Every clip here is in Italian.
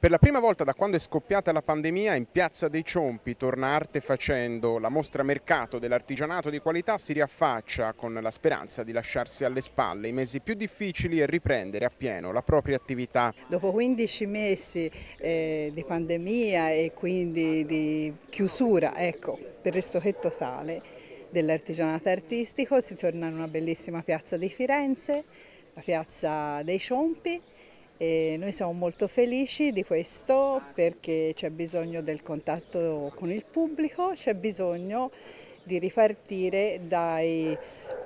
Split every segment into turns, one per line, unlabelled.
Per la prima volta da quando è scoppiata la pandemia in Piazza dei Ciompi torna Arte Facendo, la mostra mercato dell'artigianato di qualità si riaffaccia con la speranza di lasciarsi alle spalle i mesi più difficili e riprendere appieno la propria attività. Dopo 15 mesi
eh, di pandemia e quindi di chiusura ecco, per il socchetto totale dell'artigianato artistico si torna in una bellissima piazza di Firenze, la piazza dei Ciompi e noi siamo molto felici di questo perché c'è bisogno del contatto con il pubblico, c'è bisogno di ripartire dai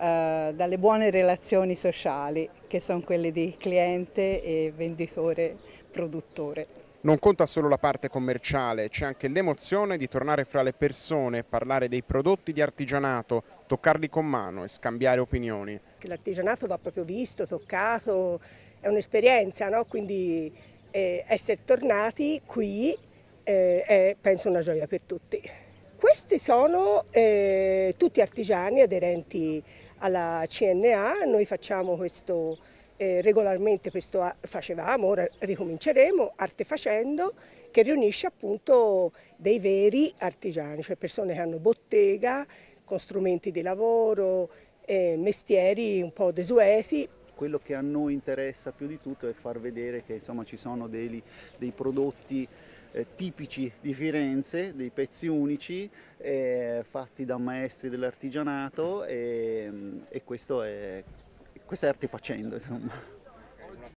eh, dalle buone relazioni sociali che sono quelle di cliente e venditore produttore.
Non conta solo la parte commerciale, c'è anche l'emozione di tornare fra le persone, parlare dei prodotti di artigianato, toccarli con mano e scambiare opinioni.
L'artigianato va proprio visto, toccato, è un'esperienza, no? quindi eh, essere tornati qui eh, è penso una gioia per tutti. Questi sono eh, tutti artigiani aderenti alla CNA, noi facciamo questo eh, regolarmente questo facevamo, ora ricominceremo, Arte Facendo, che riunisce appunto dei veri artigiani, cioè persone che hanno
bottega, con strumenti di lavoro, eh, mestieri un po' desueti, quello che a noi interessa più di tutto è far vedere che insomma, ci sono dei, dei prodotti eh, tipici di Firenze, dei pezzi unici eh, fatti da maestri dell'artigianato e, ehm, e questo è, questo è artefacendo insomma.